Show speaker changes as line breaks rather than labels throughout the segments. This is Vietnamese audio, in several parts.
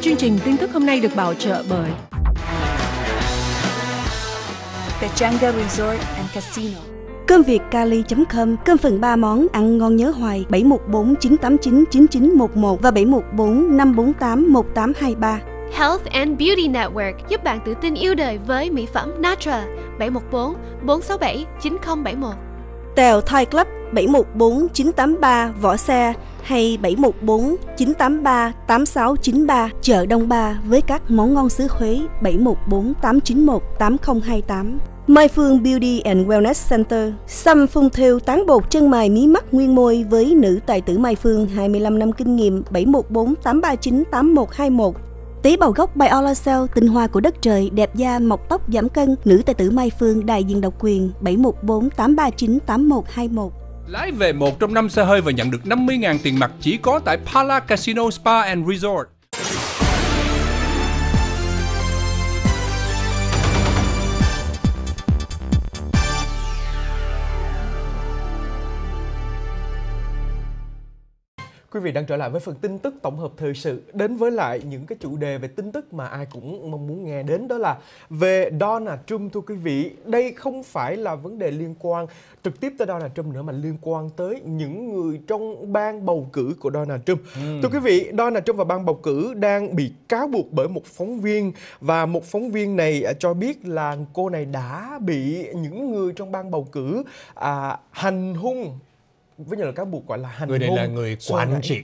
Chương trình tin tức hôm nay được bảo trợ bởi Pechanga Resort and Casino. Cơm Việt Cali.com, cơm phần 3 món ăn ngon nhớ hoài 714-989-9911 và 714-548-1823.
Health and Beauty Network giúp bạn tự tin yêu đời với mỹ phẩm Natra 714 467 9071.
Tèo Thai Club 714 983 Võ Xe hay 714 983 8693 chợ Đông Ba với các món ngon xứ Huế 714 891 8028. Mai Phương Beauty and Wellness Center Xăm phun thêu tán bột chân mày mí mắt nguyên môi với nữ tài tử Mai Phương 25 năm kinh nghiệm 714 839 8121 Tế bào gốc Biolacell, tinh hoa của đất trời, đẹp da, mọc tóc, giảm cân, nữ tài tử Mai Phương, đại diện độc quyền 714 839 8121 Lái về một trong năm xe hơi và nhận được 50.000 tiền mặt chỉ có tại Pala Casino Spa and Resort.
Quý vị đang trở lại với phần tin tức tổng hợp thời sự đến với lại những cái chủ đề về tin tức mà ai cũng mong muốn nghe đến đó là về Donald Trump thưa quý vị. Đây không phải là vấn đề liên quan trực tiếp tới Donald Trump nữa mà liên quan tới những người trong ban bầu cử của Donald Trump. Ừ. Thưa quý vị, Donald Trump và ban bầu cử đang bị cáo buộc bởi một phóng viên và một phóng viên này à, cho biết là cô này đã bị những người trong ban bầu cử à, hành hung với nhờ là các bộ gọi là hành người này là người quản trị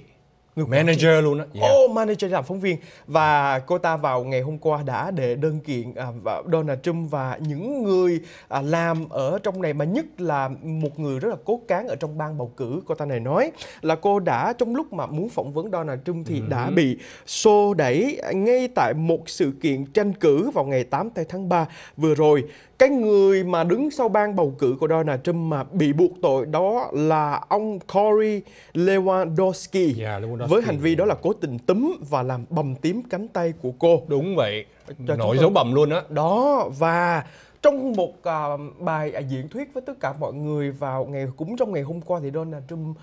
người manager luôn á. Yeah.
Oh, manager làm phóng viên và cô ta vào ngày hôm qua đã đệ đơn kiện à, Donald Trump và những người à, làm ở trong này mà nhất là một người rất là cố cán ở trong ban bầu cử. Cô ta này nói là cô đã trong lúc mà muốn phỏng vấn Donald Trump thì ừ. đã bị xô đẩy ngay tại một sự kiện tranh cử vào ngày 8 tháng 3 vừa rồi. Cái người mà đứng sau ban bầu cử của Donald Trump mà bị buộc tội đó là ông Corey Lewandowski.
Yeah, Lewandowski với hành
vi đó là cố tình túm và làm bầm tím cánh tay của cô đúng vậy Cho nổi dấu bầm luôn á đó. đó và trong một uh, bài à, diễn thuyết với tất cả mọi người vào ngày cũng trong ngày hôm qua thì Donald Trump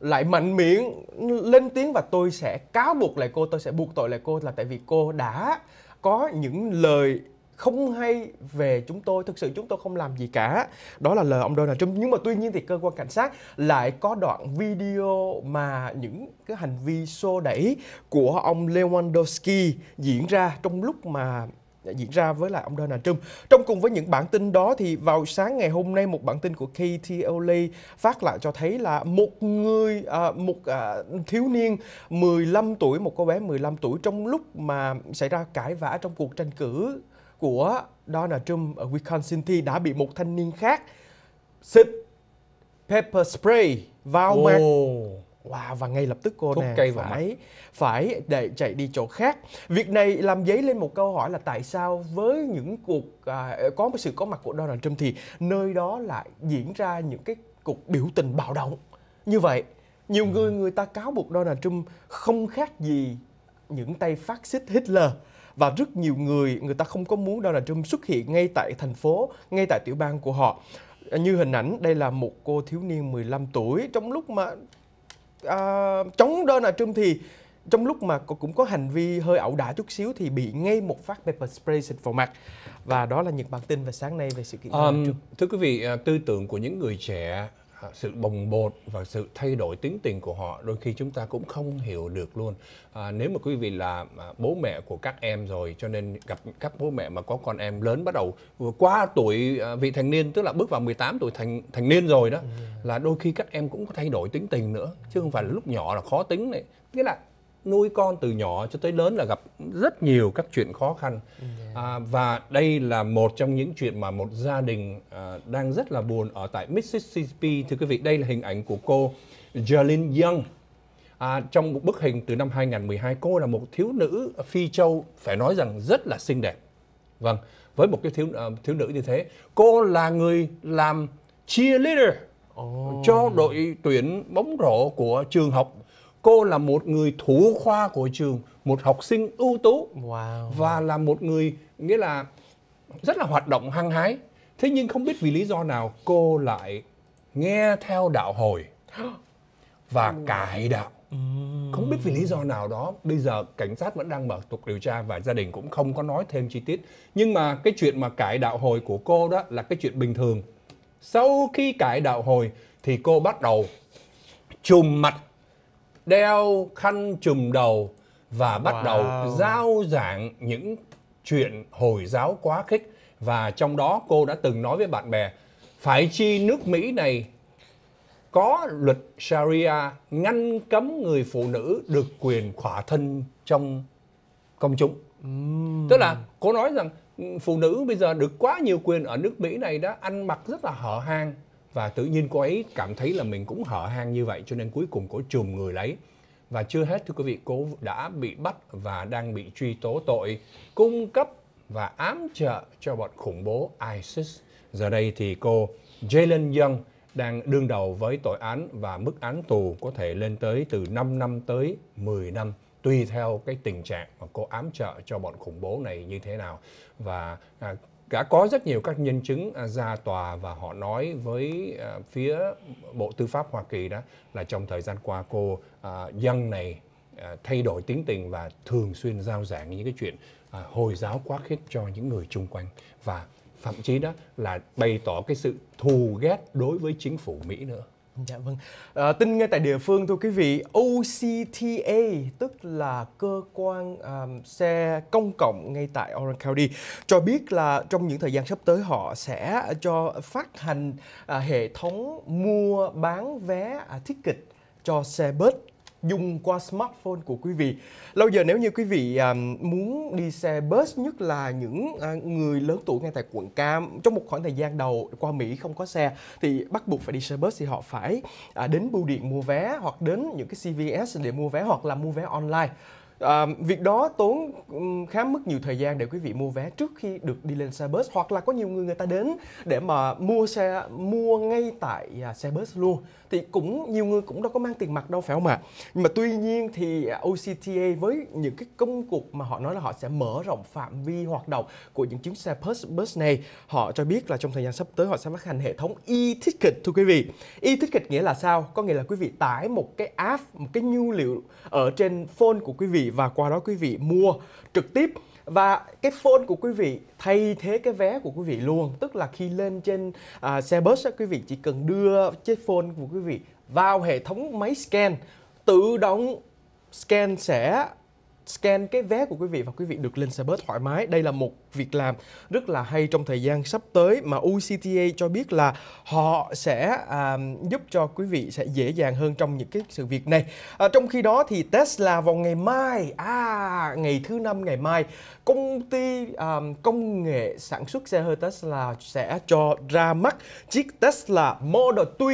lại mạnh miệng lên tiếng và tôi sẽ cáo buộc lại cô tôi sẽ buộc tội lại cô là tại vì cô đã có những lời không hay về chúng tôi thực sự chúng tôi không làm gì cả đó là lời ông Donald Trump nhưng mà tuy nhiên thì cơ quan cảnh sát lại có đoạn video mà những cái hành vi xô đẩy của ông Lewandowski diễn ra trong lúc mà dạ, diễn ra với lại ông Donald Trump. Trong cùng với những bản tin đó thì vào sáng ngày hôm nay một bản tin của KTLA phát lại cho thấy là một người à, một à, thiếu niên 15 tuổi, một cô bé 15 tuổi trong lúc mà xảy ra cãi vã trong cuộc tranh cử của Donald Trump ở Wisconsin thì đã bị một thanh niên khác xịt pepper spray vào mặt Wow, và ngay lập tức cô Thuốc nàng phải mặt. phải để chạy đi chỗ khác. Việc này làm dấy lên một câu hỏi là tại sao với những cuộc à, có một sự có mặt của Donald Trump thì nơi đó lại diễn ra những cái cuộc biểu tình bạo động như vậy. Nhiều ừ. người người ta cáo buộc Donald Trump không khác gì những tay phát xít Hitler và rất nhiều người người ta không có muốn Donald Trump xuất hiện ngay tại thành phố, ngay tại tiểu bang của họ. Như hình ảnh đây là một cô thiếu niên 15 tuổi trong lúc mà à, chống Donald Trump thì trong lúc mà cũng có hành vi hơi ẩu đả chút xíu thì bị ngay một phát pepper spray xịt vào mặt và đó là những bản tin về sáng nay về sự kiện um,
thưa quý vị à, tư tưởng của những người trẻ Ờ, sự bồng bột và sự thay đổi tính tình của họ đôi khi chúng ta cũng không hiểu được luôn à, nếu mà quý vị là à, bố mẹ của các em rồi cho nên gặp các bố mẹ mà có con em lớn bắt đầu qua tuổi à, vị thành niên tức là bước vào 18 tuổi thành thành niên rồi đó là đôi khi các em cũng có thay đổi tính tình nữa chứ không phải là lúc nhỏ là khó tính này nghĩa là nuôi con từ nhỏ cho tới lớn là gặp rất nhiều các chuyện khó khăn yeah. Ừ. à, và đây là một trong những chuyện mà một gia đình à, đang rất là buồn ở tại Mississippi thưa quý vị đây là hình ảnh của cô Jolene Young à, trong một bức hình từ năm 2012 cô là một thiếu nữ phi châu phải nói rằng rất là xinh đẹp vâng với một cái thiếu uh, thiếu nữ như thế cô là người làm cheerleader oh. cho đội tuyển bóng rổ của trường học cô là một người thủ khoa của trường một học sinh ưu tú wow. và là một người nghĩa là rất là hoạt động hăng hái thế nhưng không biết vì lý do nào cô lại nghe theo đạo hồi và cải đạo không biết vì lý do nào đó bây giờ cảnh sát vẫn đang mở tục điều tra và gia đình cũng không có nói thêm chi tiết nhưng mà cái chuyện mà cải đạo hồi của cô đó là cái chuyện bình thường sau khi cải đạo hồi thì cô bắt đầu chùm mặt đeo khăn trùm đầu và bắt wow. đầu giao giảng những chuyện hồi giáo quá khích và trong đó cô đã từng nói với bạn bè phải chi nước Mỹ này có luật Sharia ngăn cấm người phụ nữ được quyền khỏa thân trong công chúng. Uhm. Tức là cô nói rằng phụ nữ bây giờ được quá nhiều quyền ở nước Mỹ này đã ăn mặc rất là hở hang và tự nhiên cô ấy cảm thấy là mình cũng hở hang như vậy cho nên cuối cùng cô chùm người lấy và chưa hết thưa quý vị cô đã bị bắt và đang bị truy tố tội cung cấp và ám trợ cho bọn khủng bố ISIS giờ đây thì cô Jalen Young đang đương đầu với tội án và mức án tù có thể lên tới từ 5 năm tới 10 năm tùy theo cái tình trạng mà cô ám trợ cho bọn khủng bố này như thế nào và à, đã có rất nhiều các nhân chứng à, ra tòa và họ nói với à, phía Bộ Tư pháp Hoa Kỳ đó là trong thời gian qua cô à, dân này thay đổi tính tình và thường xuyên giao giảng những cái chuyện hồi giáo quá khích cho những người chung quanh và thậm chí đó là bày tỏ cái sự thù ghét đối với chính phủ Mỹ nữa Dạ vâng. À, tin ngay tại địa phương thưa quý vị, OCTA tức là
cơ quan à, xe công cộng ngay tại Orange County cho biết là trong những thời gian sắp tới họ sẽ cho phát hành à, hệ thống mua bán vé à, ticket cho xe bus dùng qua smartphone của quý vị. Lâu giờ nếu như quý vị à, muốn đi xe bus nhất là những à, người lớn tuổi ngay tại quận Cam trong một khoảng thời gian đầu qua Mỹ không có xe thì bắt buộc phải đi xe bus thì họ phải à, đến bưu điện mua vé hoặc đến những cái CVS để mua vé hoặc là mua vé online. À, việc đó tốn khá mất nhiều thời gian để quý vị mua vé trước khi được đi lên xe bus hoặc là có nhiều người người ta đến để mà mua xe mua ngay tại à, xe bus luôn thì cũng nhiều người cũng đâu có mang tiền mặt đâu phải không ạ? À? Nhưng mà tuy nhiên thì à, OCTA với những cái công cuộc mà họ nói là họ sẽ mở rộng phạm vi hoạt động của những chuyến xe bus bus này, họ cho biết là trong thời gian sắp tới họ sẽ phát hành hệ thống e-ticket thưa quý vị. E-ticket nghĩa là sao? Có nghĩa là quý vị tải một cái app, một cái nhu liệu ở trên phone của quý vị và qua đó quý vị mua trực tiếp và cái phone của quý vị thay thế cái vé của quý vị luôn tức là khi lên trên à, xe bus quý vị chỉ cần đưa chiếc phone của quý vị vào hệ thống máy scan tự động scan sẽ scan cái vé của quý vị và quý vị được lên xe bus thoải mái. Đây là một việc làm rất là hay trong thời gian sắp tới mà UCTA cho biết là họ sẽ à, giúp cho quý vị sẽ dễ dàng hơn trong những cái sự việc này. À, trong khi đó thì Tesla vào ngày mai, à ngày thứ năm ngày mai, công ty à, công nghệ sản xuất xe hơi Tesla sẽ cho ra mắt chiếc Tesla Model 3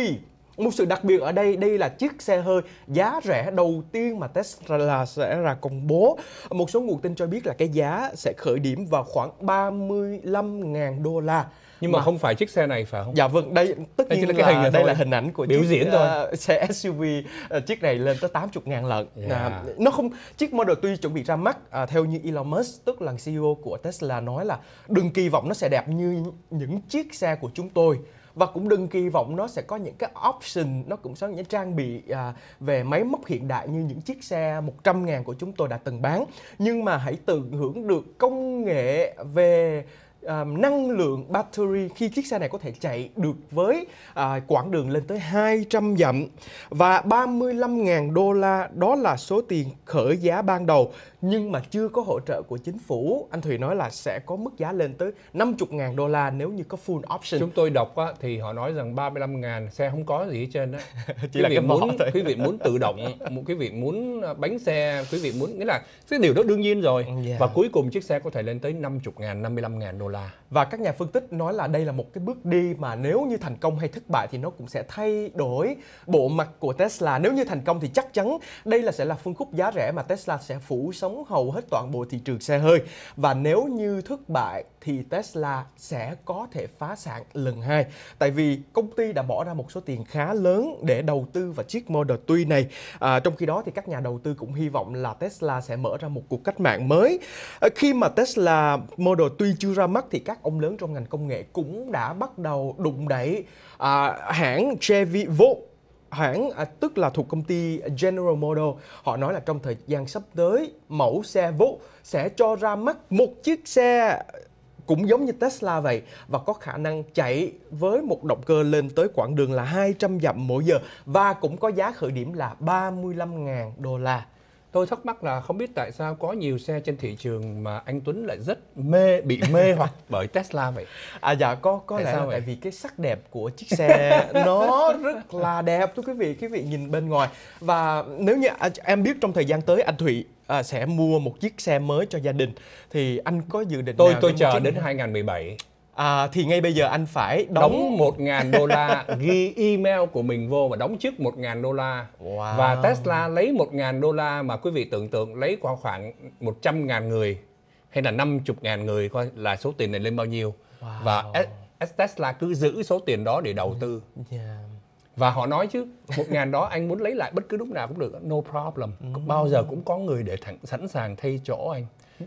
một sự đặc biệt ở đây đây là chiếc xe hơi giá rẻ đầu tiên mà Tesla sẽ ra công bố một số nguồn tin cho biết là cái giá sẽ khởi điểm vào khoảng 35.000 đô la nhưng mà, mà không
phải chiếc xe này phải không? Dạ vâng, đây tất đây nhiên là, cái hình là đây là hình ảnh của biểu chiếc, diễn ờ, thôi.
Uh, xe SUV uh, ờ, chiếc này lên tới 80 ngàn lận. Yeah. Uh, nó không chiếc Model tuy chuẩn bị ra mắt uh, theo như Elon Musk tức là CEO của Tesla nói là đừng kỳ vọng nó sẽ đẹp như những chiếc xe của chúng tôi và cũng đừng kỳ vọng nó sẽ có những cái option nó cũng sẽ có những trang bị à, về máy móc hiện đại như những chiếc xe 100 ngàn của chúng tôi đã từng bán nhưng mà hãy tận hưởng được công nghệ về À, năng lượng battery khi chiếc xe này có thể chạy được với à, quãng đường lên tới 200 dặm và 35 ngàn đô la đó là số tiền khởi giá ban đầu nhưng mà chưa có hỗ trợ của chính phủ anh Thùy nói là sẽ có mức giá lên tới 50.000
đô la nếu như có full option chúng tôi đọc á, thì họ nói rằng 35.000 xe không có gì hết trơn á chỉ quý là vị cái muốn thôi. quý vị muốn tự động một cái vị muốn à, bánh xe quý vị muốn nghĩa là cái điều đó đương nhiên rồi yeah. Dạ. và cuối cùng chiếc xe có thể lên tới 50.000 55.000 đô la và
các nhà phân tích nói là đây là một cái bước đi mà nếu như thành công hay thất bại thì nó cũng sẽ thay đổi bộ mặt của Tesla nếu như thành công thì chắc chắn đây là sẽ là phân khúc giá rẻ mà Tesla sẽ phủ sóng sống hầu hết toàn bộ thị trường xe hơi và nếu như thất bại thì Tesla sẽ có thể phá sản lần hai tại vì công ty đã bỏ ra một số tiền khá lớn để đầu tư vào chiếc Model tuy này à, trong khi đó thì các nhà đầu tư cũng hy vọng là Tesla sẽ mở ra một cuộc cách mạng mới à, khi mà Tesla Model tuy chưa ra mắt thì các ông lớn trong ngành công nghệ cũng đã bắt đầu đụng đẩy à, hãng Chevy Volt hãng à, tức là thuộc công ty General Motors họ nói là trong thời gian sắp tới mẫu xe Volt sẽ cho ra mắt một chiếc xe cũng giống như Tesla vậy và có khả năng chạy với một động cơ lên tới quãng đường là 200 dặm mỗi giờ
và cũng có giá khởi điểm là 35.000 đô la. Tôi thắc mắc là không biết tại sao có nhiều xe trên thị trường mà anh Tuấn lại rất mê bị mê hoặc bởi Tesla vậy. À dạ có có tại lẽ là tại vì cái sắc đẹp của chiếc xe nó
rất là đẹp thưa quý vị, quý vị nhìn bên ngoài và nếu như em biết trong thời gian tới anh Thụy à, sẽ mua một chiếc xe mới cho gia đình thì anh có dự định tôi nào tôi chờ đến 2017
à, thì ngay bây giờ anh phải đóng, đóng 1.000 đô la ghi email của mình vô và đóng trước 1.000 đô la wow. và Tesla lấy 1.000 đô la mà quý vị tưởng tượng lấy khoảng khoảng 100.000 người hay là 50.000 người coi là số tiền này lên bao nhiêu wow. và Tesla cứ giữ số tiền đó để đầu tư yeah. và họ nói chứ một ngàn đó anh muốn lấy lại bất cứ lúc nào cũng được no problem mm. bao giờ cũng có người để thẳng, sẵn sàng thay chỗ anh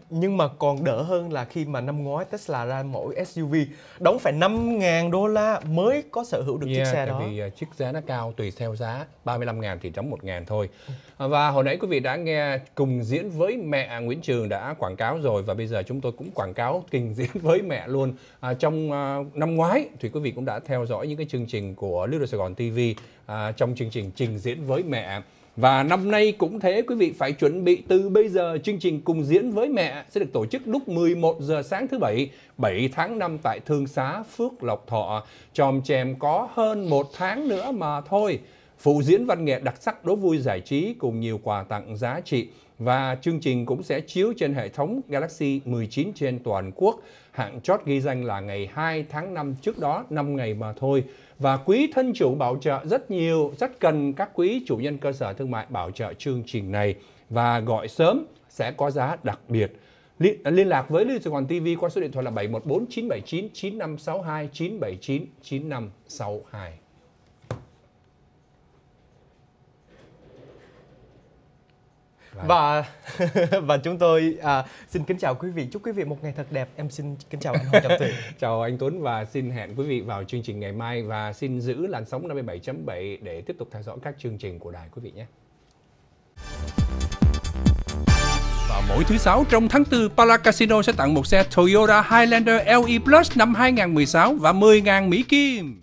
nhưng mà còn đỡ hơn là khi mà năm ngoái Tesla ra mỗi SUV đóng phải 5.000 đô la mới có sở hữu được yeah, chiếc xe tại đó. vì à, chiếc giá nó cao tùy theo giá 35.000 thì chấm 1.000 thôi. À, và hồi nãy quý vị đã nghe cùng diễn với mẹ Nguyễn Trường đã quảng cáo rồi và bây giờ chúng tôi cũng quảng cáo kình diễn với mẹ luôn. À, trong uh, năm ngoái thì quý vị cũng đã theo dõi những cái chương trình của Little Sài Gòn TV à, trong chương trình trình diễn với mẹ và năm nay cũng thế quý vị phải chuẩn bị từ bây giờ chương trình cùng diễn với mẹ sẽ được tổ chức lúc 11 giờ sáng thứ bảy 7 tháng 5 tại Thương xá Phước Lộc Thọ. Chòm chèm có hơn một tháng nữa mà thôi. Phụ diễn văn nghệ đặc sắc đố vui giải trí cùng nhiều quà tặng giá trị. Và chương trình cũng sẽ chiếu trên hệ thống Galaxy 19 trên toàn quốc. Hạn chót ghi danh là ngày 2 tháng 5 trước đó, 5 ngày mà thôi. Và quý thân chủ bảo trợ rất nhiều, rất cần các quý chủ nhân cơ sở thương mại bảo trợ chương trình này. Và gọi sớm sẽ có giá đặc biệt. Liên, liên lạc với Lưu Sài Gòn TV qua số điện thoại là 714 979 9562 979 9562. Vâng. và và chúng tôi à, xin kính chào quý vị chúc quý vị một
ngày thật đẹp em xin kính chào
anh Hoàng Trọng Tuyền chào anh Tuấn và xin hẹn quý vị vào chương trình ngày mai và xin giữ làn sóng 57.7 để tiếp tục theo dõi các chương trình của đài quý vị nhé và mỗi thứ sáu trong tháng 4, Pala Casino sẽ tặng một xe Toyota Highlander LE Plus năm 2016 và 10.000 Mỹ Kim.